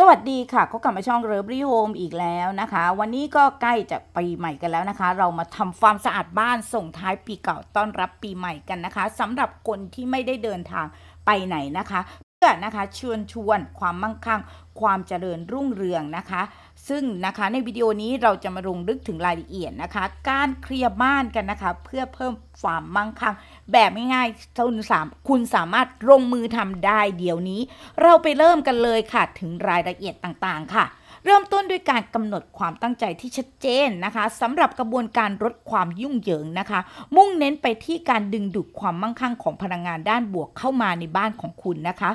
สวัสดีค่ะเขากลับมาช่องเริบรี่โฮมอีกแล้วนะคะ วันนี้ก็ใกล้จะปีใหม่กันแล้วนะคะ เรามาทำความสะอาดบ้านส่งท้ายปีเก่าต้อนรับปีใหม่กันนะคะสำหรับคนที่ไม่ได้เดินทางไปไหนนะคะ เพื่อนะคะชวนชวนความมั่งคั่ง ความเจริญรุ่งเรืองนะคะซึ่งนะคะในวิดีโอนี้เราจะมาลงลึกถึงรายละเอียดนะคะการเคลียร์บ้านกันนะคะเพื่อเพิ่มความมั่งคั่งแบบง่ายๆคุณสามคุณสามารถลงมือทำได้เดี๋ยวนี้ เราไปเริ่มกันเลยค่ะถึงรายละเอียดต่างๆค่ะ เริ่มต้นด้วยการกำหนดความตั้งใจที่ชัดเจนนะคะสำหรับกระบวนการลดความยุ่งเหยิงนะคะ มุ่งเน้นไปที่การดึงดูดความมั่งคั่งของพลังงานด้านบวกเข้ามาในบ้านของคุณนะคะ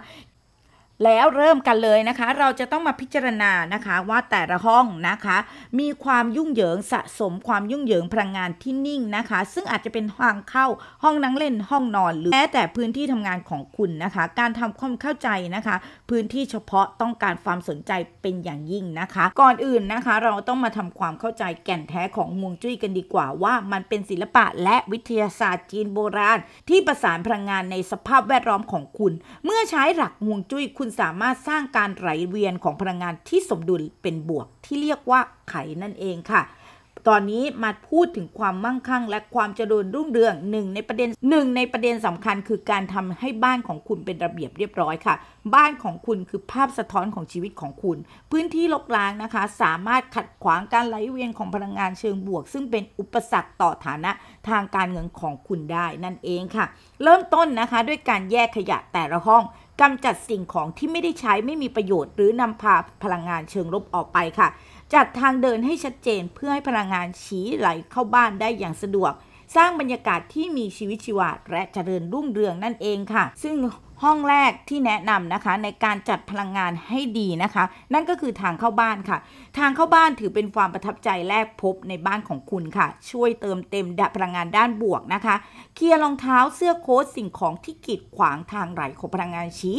แล้วเริ่มกันเลยนะคะ เราจะต้องมาพิจารณานะคะว่าแต่ละห้องนะคะ มีความยุ่งเหยิงสะสมความยุ่งเหยิงพลังงานที่นิ่งนะคะ ซึ่งอาจจะเป็นทางเข้าห้องนั่งเล่นห้องนอน หรือแม้แต่พื้นที่ทำงานของคุณนะคะ การทำความเข้าใจนะคะ พื้นที่เฉพาะต้องการความสนใจเป็นอย่างยิ่งนะคะ ก่อนอื่นนะคะเราต้องมาทำความเข้าใจแก่นแท้ของมวงจุ้ยกันดีกว่าว่า มันเป็นศิลปะและวิทยาศาสตร์ จีนโบราณที่ประสานพลังงานในสภาพแวดล้อมของคุณ เมื่อใช้หลักมวงจุ้ยคุณสามารถสร้างการ ไหลเวียนของพลังงานที่สมดุลเป็นบวก ที่เรียกว่าไขนั่นเองค่ะ ตอนนี้มาพูดถึงความมั่งคั่ง และความเจริญรุ่งเรืองหนึ่งในประเด็นหนึ่งในประเด็นสำคัญ คือการทำให้บ้านของคุณเป็นระเบียบเรียบร้อยค่ะ บ้านของคุณคือภาพสะท้อนของชีวิตของคุณ พื้นที่รกร้างนะคะ สามารถขัดขวางการไหลเวียนของพลังงานเชิงบวก ซึ่งเป็นอุปสรรคต่อฐานะทางการเงินของคุณได้นั่นเองค่ะ เริ่มต้นนะคะด้วยการแยกขยะแต่ละห้องกำจัดสิ่งของที่ไม่ได้ใช้ไม่มีประโยชน์ หรือนำพาพลังงานเชิงลบออกไปค่ะ จัดทางเดินให้ชัดเจนเพื่อให้พลังงานชี้ไหลเข้าบ้านได้อย่างสะดวก สร้างบรรยากาศที่มีชีวิตชีวาและเจริญรุ่งเรืองนั่นเองค่ะ ซึ่งห้องแรกที่แนะนำนะคะในการจัดพลังงานให้ดีนะคะ นั่นก็คือทางเข้าบ้านค่ะ ทางเข้าบ้านถือเป็นความประทับใจแรกพบในบ้านของคุณค่ะ ช่วยเติมเต็มดพลังงานด้านบวกนะคะ เคลียร์รองเท้าเสื้อโค้ทสิ่งของที่กีดขวางทางไหลของพลังงานชี้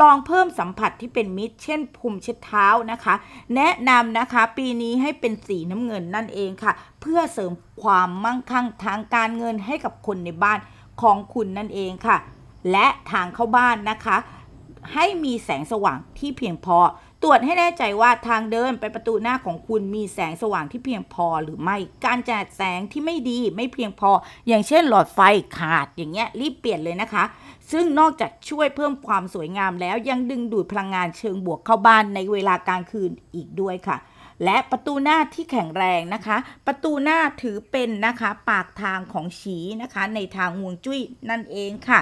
ลองเพิ่มสัมผัสที่เป็นมิตร เช่นพุมเช็ดเท้านะคะ แนะนำนะคะ ปีนี้ให้เป็นสีน้ำเงินนั่นเองค่ะ เพื่อเสริมความมั่งคั่งทางการเงินให้กับคนในบ้านของคุณนั่นเองค่ะและทางเข้าบ้านนะคะ ให้มีแสงสว่างที่เพียงพอ ตรวจให้แน่ใจว่าทางเดินไปประตูหน้าของคุณมีแสงสว่างที่เพียงพอ หรือไม่การจัดแสงที่ไม่ดีไม่เพียงพอ อย่างเช่น หลอดไฟขาดอย่างเงี้ย รีบเปลี่ยนเลยนะคะ ซึ่งนอกจากช่วยเพิ่มความสวยงามแล้วยังดึงดูดพลังงานเชิงบวกเข้าบ้านในเวลากลางคืนอีกด้วยค่ะ และประตูหน้าที่แข็งแรงนะคะ ประตูหน้าถือเป็นนะคะ ปากทางของฉีนะคะ ในทางวงจุ้ยนั่นเองค่ะ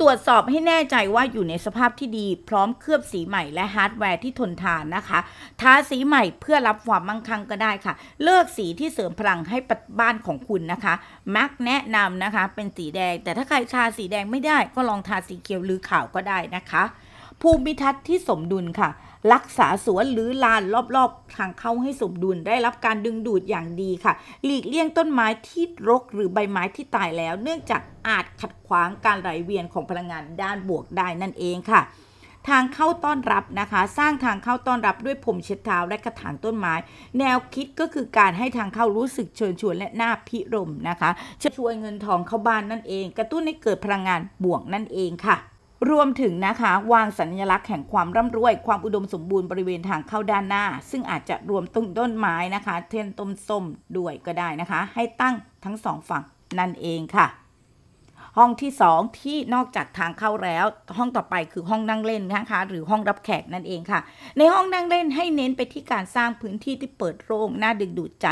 ตรวจสอบให้แน่ใจว่าอยู่ในสภาพที่ดีพร้อมเคลือบสีใหม่และฮาร์ดแวร์ที่ทนทานนะคะ ทาสีใหม่เพื่อรับความมั่งคั่งก็ได้ค่ะเลือกสีที่เสริมพลังให้ปัดบ้านของคุณนะคะ มักแนะนำนะคะเป็นสีแดงแต่ถ้าใครทาสีแดงไม่ได้ก็ลองทาสีเขียวหรือขาวก็ได้นะคะภูมิทัศน์ที่สมดุลค่ะ รักษาสวนหรือลานรอบๆ ทางเข้าให้สมดุลได้รับการดึงดูดอย่างดีค่ะ หลีกเลี่ยงต้นไม้ที่รกหรือใบไม้ที่ตายแล้ว เนื่องจากอาจขัดขวางการไหลเวียนของพลังงานด้านบวกได้นั่นเองค่ะ ทางเข้าต้อนรับนะคะ สร้างทางเข้าต้อนรับด้วยผมเช็ดเท้าและกระถางต้นไม้ แนวคิดก็คือการให้ทางเข้ารู้สึกเชิญชวนและน่าพิรมนะคะช่วยเงินทองเข้าบ้านนั่นเอง กระตุ้นให้เกิดพลังงานบวกนั่นเองค่ะรวมถึงนะคะ วางสัญลักษณ์แห่งความร่ำรวย ความอุดมสมบูรณ์ บริเวณ ทาง เข้าด้านหน้า ซึ่งอาจจะรวมต้นต้นไม้นะคะเช่นต้นส้มด้วยก็ได้นะคะ ให้ตั้งทั้งสองฝั่ง นั่นเองค่ะห้องที่2ที่นอกจากทางเข้าแล้วห้องต่อไปคือห้องนั่งเล่นนะคะ หรือห้องรับแขกนั่นเองค่ะ ในห้องนั่งเล่นให้เน้นไปที่การสร้างพื้นที่ที่เปิดโล่งน่าดึงดูดใจ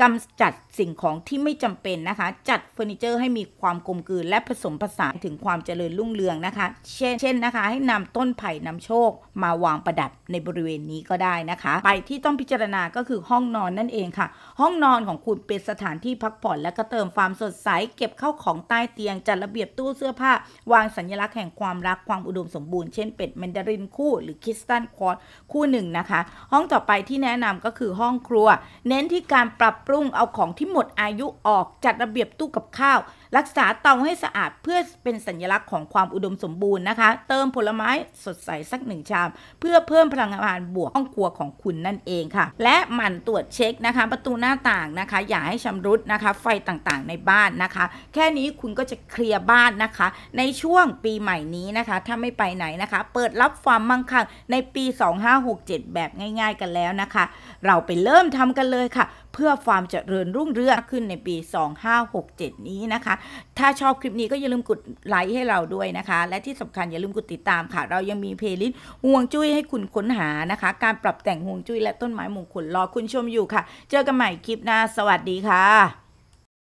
กำจัดสิ่งของที่ไม่จำเป็นนะคะ จัดเฟอร์นิเจอร์ให้มีความกลมกลืนและผสมผสานถึงความเจริญรุ่งเรืองนะคะ เช่นเช่นนะคะ ให้นำต้นไผ่นำโชค มาวางประดับในบริเวณนี้ก็ได้นะคะ ไปที่ต้องพิจารณาก็คือห้องนอนนั่นเองค่ะ ห้องนอนของคุณเป็นสถานที่พักผ่อน และก็เติมความสดใสเก็บเข้าของใต้เตียงจัดระเบียบตู้เสื้อผ้า วางสัญลักษณ์แห่งความรักความอุดมสมบูรณ์เช่นเป็ดแมนดารินคู่หรือคิสตันคอร์สคู่หนึ่งนะคะ ห้องต่อไปที่แนะนำก็คือห้องครัว เน้นที่การปรับปรุงเอาของที่หมดอายุออกจัดระเบียบตู้กับข้าวรักษาเตาให้สะอาดเพื่อเป็นสัญลักษณ์ของความอุดมสมบูรณ์นะคะ เติมผลไม้สดใสสักหนึ่งชาม เพื่อเพิ่มพลังงานบวกห้องครัวของคุณนั่นเองค่ะ และหมั่นตรวจเช็คนะคะ ประตูหน้าต่างนะคะอย่าให้ชำรุดนะคะ ไฟต่างๆ ในบ้านนะคะ แค่นี้คุณก็จะเคลียร์บ้านนะคะ ในช่วงปีใหม่นี้นะคะ ถ้าไม่ไปไหนนะคะ เปิดรับความมั่งคั่งในปี 2567 แบบง่ายๆกันแล้วนะคะ เราไปเริ่มทำกันเลยค่ะเพื่อความเจริญรุ่งเรืองขึ้นในปี 2567 นี้นะคะ ถ้าชอบคลิปนี้ก็อย่าลืม กด ไลค์ ให้เราด้วยนะคะ และที่สำคัญอย่าลืม กด ติด ตามค่ะ เรายังมี เพลย์ลิสต์ห่วง จุ้ยให้คุณค้นหานะคะ การปรับแต่งห่วง จุ้ยและต้นไม้มงคลรอคุณชมอยู่ค่ะ เจอกันใหม่คลิปหน้า สวัสดีค่ะ